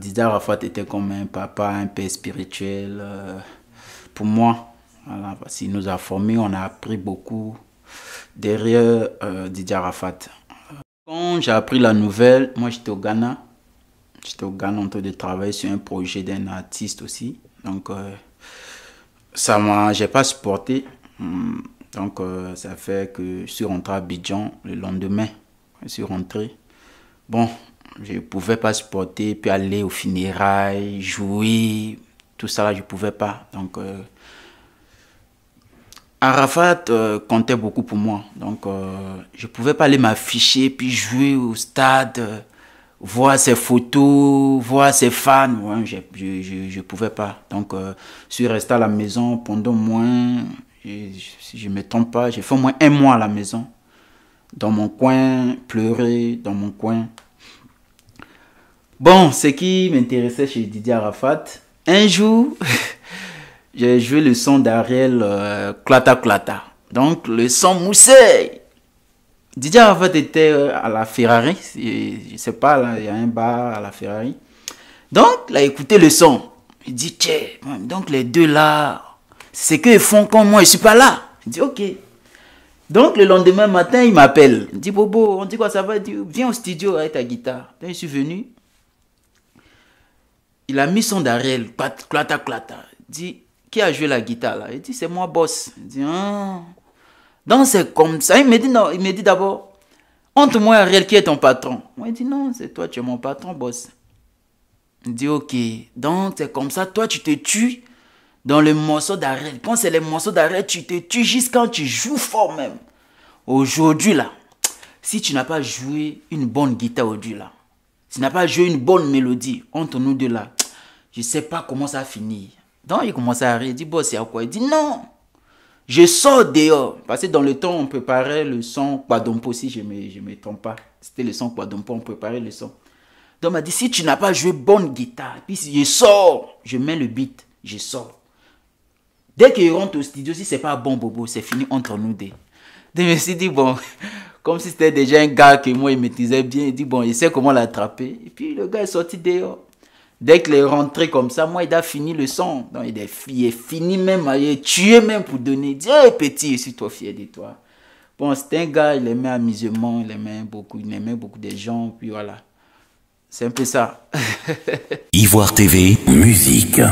Didier Arafat était comme un papa, un père spirituel euh, pour moi. il nous a formés, on a appris beaucoup derrière euh, Didier Arafat. Quand j'ai appris la nouvelle, moi j'étais au Ghana. J'étais au Ghana en train de travailler sur un projet d'un artiste aussi. Donc euh, ça m'a, j'ai pas supporté. Hmm, donc ça fait que je suis rentré à Bijan le lendemain. Je suis rentré. Bon, je ne pouvais pas supporter, puis aller aux funérailles, jouer, tout ça là, je ne pouvais pas. Donc, euh, Arafat euh, comptait beaucoup pour moi. Donc, euh, je ne pouvais pas aller m'afficher, puis jouer au stade, voir ses photos, voir ses fans. je ne je, je pouvais pas. Donc, je suis resté à la maison pendant moins, si je ne me trompe pas, j'ai fait au moins un mois à la maison dans mon coin, pleurer dans mon coin. Bon, ce qui m'intéressait chez Didier Arafat, un jour, j'ai joué le son d'Ariel clata euh, clata. Donc, le son moussé. Didier Arafat était euh, à la Ferrari. Je ne sais pas, il y a un bar à la Ferrari. Donc, il a écouté le son. Il dit, tiens, donc les deux là, c'est qu'ils font comme moi, je suis pas là. Il dit, ok. Donc, le lendemain matin, il m'appelle. Il dit, Bobo, on dit quoi, ça va viens au studio avec ta guitare. je suis venu. Il a mis son d'Ariel, clata, clata. Il dit, qui a joué la guitare là Il dit, c'est moi, boss. Il dit, ah. Donc c'est comme ça. Il me dit, non, il me dit d'abord, honte-moi, Ariel, qui est ton patron Moi, il dit, non, c'est toi, tu es mon patron, boss. Il dit, ok. Donc c'est comme ça, toi, tu te tues dans le morceau d'Ariel. Quand c'est les morceaux d'Ariel, tu te tues jusqu'à quand tu joues fort même. Aujourd'hui là, si tu n'as pas joué une bonne guitare aujourd'hui là, si tu n'as pas joué une bonne mélodie entre nous deux là, je ne sais pas comment ça finit. Donc il commence à rire, il dit, bon, c'est à quoi Il dit, non, je sors dehors. Parce que dans le temps, on préparait le son Kwadompo, si je ne me, je me trompe pas. C'était le son Kwadompo, on préparait le son. Donc il m'a dit, si tu n'as pas joué bonne guitare, puis je sors, je mets le beat, je sors. Dès qu'il rentre au studio, si c'est pas bon, Bobo, c'est fini entre nous deux. Donc je me dit, bon, comme si c'était déjà un gars que moi, il disait bien, il dit, bon, il sait comment l'attraper. Et puis le gars est sorti dehors. Dès qu'il est rentré comme ça, moi, il a fini le sang. dans il est, fini même, il est tué même pour donner. Dieu petit, je suis trop fier de toi. Bon, c'est un gars, il aimait amusement, il aimait beaucoup, il aimait beaucoup de gens, puis voilà. C'est un peu ça. Ivoire TV, musique.